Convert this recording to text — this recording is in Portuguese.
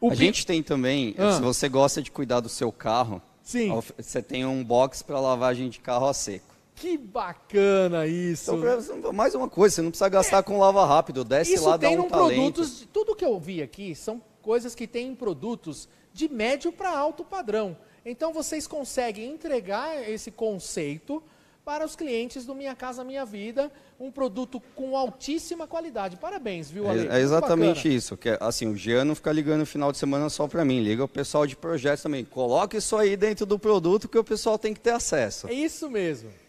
O a que... gente tem também, ah. se você gosta de cuidar do seu carro, Sim. você tem um box para lavagem de carro a seco. Que bacana isso! Então, mais uma coisa, você não precisa gastar é. com lava rápido, desce isso lá, dá um talento. Produtos, tudo que eu vi aqui são coisas que tem em produtos de médio para alto padrão. Então vocês conseguem entregar esse conceito para os clientes do Minha Casa Minha Vida, um produto com altíssima qualidade. Parabéns, viu, é, Ale? É, é exatamente isso. Que, é, assim, o Jean não fica ligando no final de semana só para mim, liga o pessoal de projetos também. Coloca isso aí dentro do produto que o pessoal tem que ter acesso. É isso mesmo.